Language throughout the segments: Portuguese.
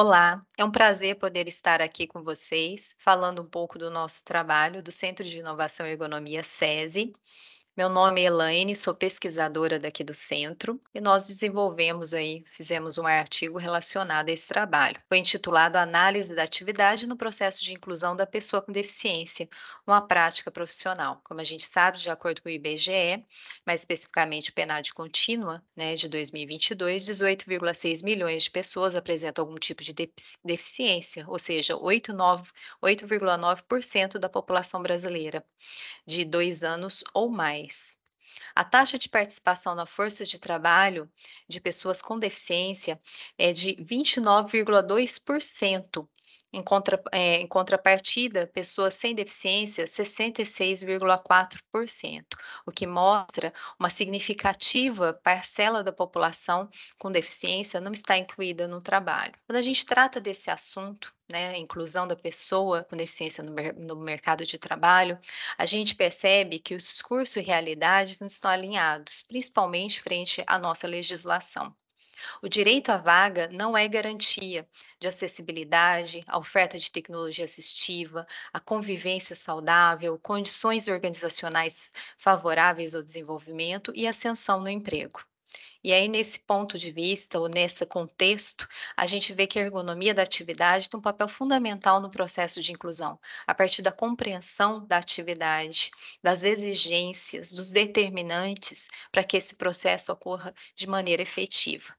Olá, é um prazer poder estar aqui com vocês, falando um pouco do nosso trabalho do Centro de Inovação e Ergonomia SESI meu nome é Elaine, sou pesquisadora daqui do centro e nós desenvolvemos aí, fizemos um artigo relacionado a esse trabalho. Foi intitulado Análise da atividade no processo de inclusão da pessoa com deficiência, uma prática profissional. Como a gente sabe, de acordo com o IBGE, mais especificamente o PNAD contínua, né, de 2022, 18,6 milhões de pessoas apresentam algum tipo de deficiência, ou seja, 8,9% da população brasileira de dois anos ou mais. A taxa de participação na força de trabalho de pessoas com deficiência é de 29,2% em, contra, é, em contrapartida, pessoas sem deficiência, 66,4%, o que mostra uma significativa parcela da população com deficiência não está incluída no trabalho. Quando a gente trata desse assunto, né, a inclusão da pessoa com deficiência no, no mercado de trabalho, a gente percebe que o discurso e realidades não estão alinhados, principalmente frente à nossa legislação. O direito à vaga não é garantia de acessibilidade, a oferta de tecnologia assistiva, a convivência saudável, condições organizacionais favoráveis ao desenvolvimento e ascensão no emprego. E aí, nesse ponto de vista, ou nesse contexto, a gente vê que a ergonomia da atividade tem um papel fundamental no processo de inclusão, a partir da compreensão da atividade, das exigências, dos determinantes para que esse processo ocorra de maneira efetiva.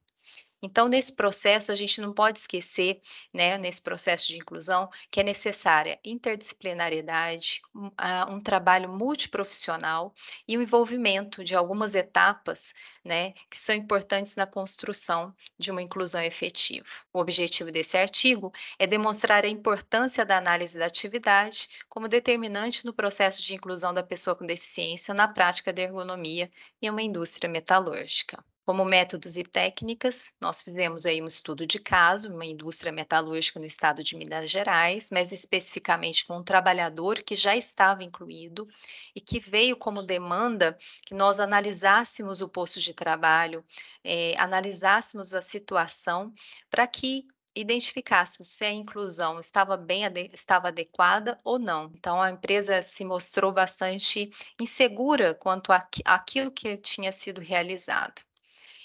Então, nesse processo, a gente não pode esquecer, né, nesse processo de inclusão, que é necessária interdisciplinariedade, um, ah, um trabalho multiprofissional e o envolvimento de algumas etapas né, que são importantes na construção de uma inclusão efetiva. O objetivo desse artigo é demonstrar a importância da análise da atividade como determinante no processo de inclusão da pessoa com deficiência na prática da ergonomia em uma indústria metalúrgica. Como métodos e técnicas, nós fizemos aí um estudo de caso, uma indústria metalúrgica no estado de Minas Gerais, mas especificamente com um trabalhador que já estava incluído e que veio como demanda que nós analisássemos o posto de trabalho, eh, analisássemos a situação para que identificássemos se a inclusão estava bem estava adequada ou não. Então a empresa se mostrou bastante insegura quanto àquilo que tinha sido realizado.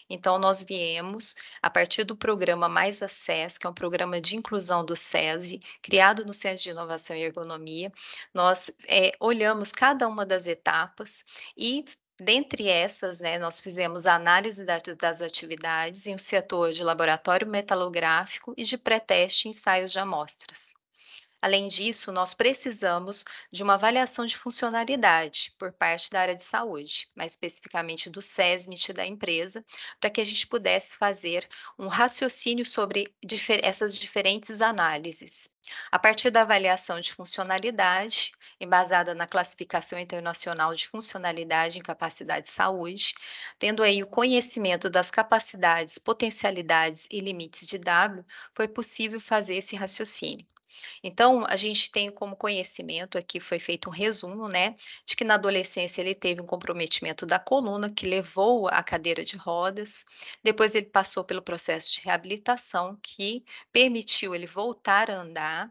Então, nós viemos, a partir do programa Mais Acesso, que é um programa de inclusão do SESI, criado no Centro de Inovação e Ergonomia, nós é, olhamos cada uma das etapas e Dentre essas, né, nós fizemos a análise das atividades em um setor de laboratório metalográfico e de pré-teste e ensaios de amostras. Além disso, nós precisamos de uma avaliação de funcionalidade por parte da área de saúde, mais especificamente do SESMIT da empresa, para que a gente pudesse fazer um raciocínio sobre difer essas diferentes análises. A partir da avaliação de funcionalidade, embasada na classificação internacional de funcionalidade em capacidade de saúde, tendo aí o conhecimento das capacidades, potencialidades e limites de W, foi possível fazer esse raciocínio. Então, a gente tem como conhecimento aqui, foi feito um resumo, né, de que na adolescência ele teve um comprometimento da coluna que levou à cadeira de rodas, depois ele passou pelo processo de reabilitação que permitiu ele voltar a andar,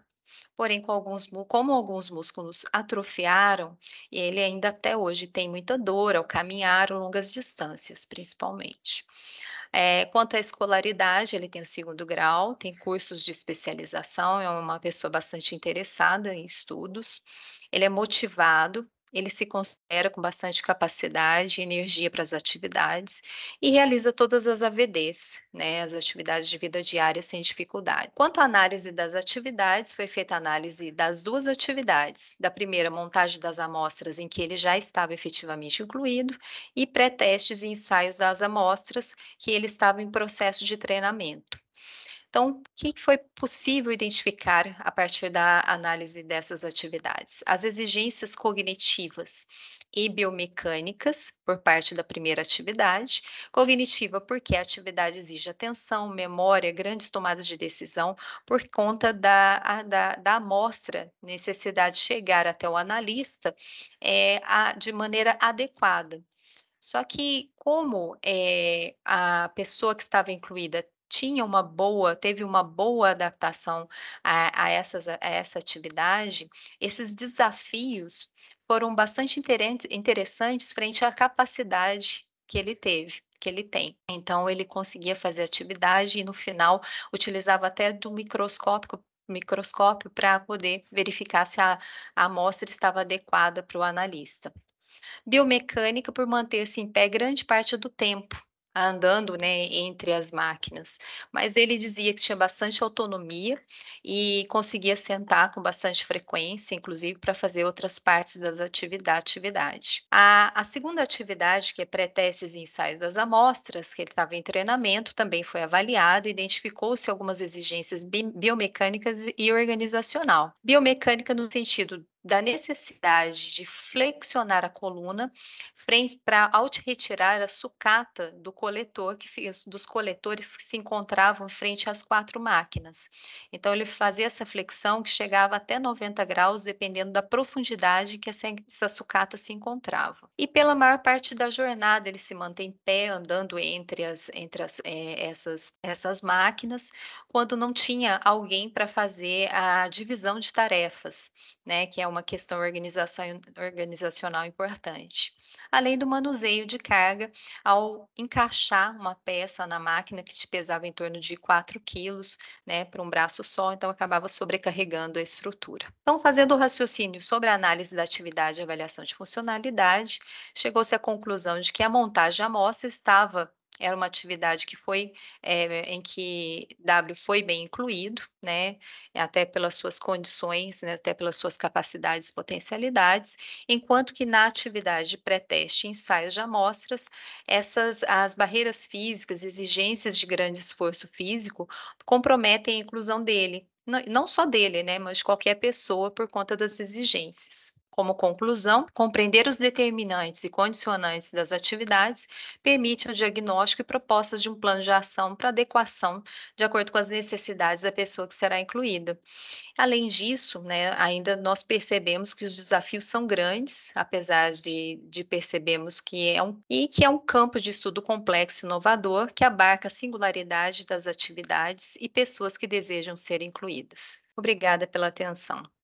porém com alguns, como alguns músculos atrofiaram, e ele ainda até hoje tem muita dor ao caminhar longas distâncias, principalmente. É, quanto à escolaridade, ele tem o segundo grau, tem cursos de especialização, é uma pessoa bastante interessada em estudos. Ele é motivado, ele se considera com bastante capacidade e energia para as atividades e realiza todas as AVDs, né, as atividades de vida diária sem dificuldade. Quanto à análise das atividades, foi feita a análise das duas atividades, da primeira montagem das amostras em que ele já estava efetivamente incluído e pré-testes e ensaios das amostras que ele estava em processo de treinamento. Então, o que foi possível identificar a partir da análise dessas atividades? As exigências cognitivas e biomecânicas por parte da primeira atividade, cognitiva porque a atividade exige atenção, memória, grandes tomadas de decisão por conta da, a, da, da amostra, necessidade de chegar até o analista é, a, de maneira adequada. Só que como é, a pessoa que estava incluída tinha uma boa, teve uma boa adaptação a, a, essas, a essa atividade, esses desafios foram bastante interessantes frente à capacidade que ele teve que ele tem. Então ele conseguia fazer atividade e no final utilizava até do microscópio para poder verificar se a, a amostra estava adequada para o analista. Biomecânica por manter-se em assim, pé grande parte do tempo, andando né, entre as máquinas. Mas ele dizia que tinha bastante autonomia e conseguia sentar com bastante frequência, inclusive para fazer outras partes das atividades. Atividade. A, a, segunda atividade, que é pré-testes e ensaios das amostras, que ele estava em treinamento, também foi avaliada e identificou-se algumas exigências bi biomecânicas e organizacional. Biomecânica no sentido da necessidade de flexionar a coluna frente para ao retirar a sucata do coletor que dos coletores que se encontravam frente às quatro máquinas. Então ele fazia essa flexão que chegava até 90 graus dependendo da profundidade que essa, essa sucata se encontrava. E pela maior parte da jornada ele se mantém em pé andando entre as entre as, é, essas essas máquinas quando não tinha alguém para fazer a divisão de tarefas, né, que é uma questão organizacional importante. Além do manuseio de carga, ao encaixar uma peça na máquina que te pesava em torno de 4 quilos, né, para um braço só, então acabava sobrecarregando a estrutura. Então, fazendo o raciocínio sobre a análise da atividade e avaliação de funcionalidade, chegou-se à conclusão de que a montagem de amostra estava era uma atividade que foi é, em que W foi bem incluído, né, até pelas suas condições, né, até pelas suas capacidades e potencialidades, enquanto que na atividade de pré-teste ensaios de amostras, essas as barreiras físicas, exigências de grande esforço físico comprometem a inclusão dele, não, não só dele, né, mas de qualquer pessoa por conta das exigências. Como conclusão, compreender os determinantes e condicionantes das atividades permite o diagnóstico e propostas de um plano de ação para adequação de acordo com as necessidades da pessoa que será incluída. Além disso, né, ainda nós percebemos que os desafios são grandes, apesar de, de percebermos que é um e que é um campo de estudo complexo e inovador que abarca a singularidade das atividades e pessoas que desejam ser incluídas. Obrigada pela atenção.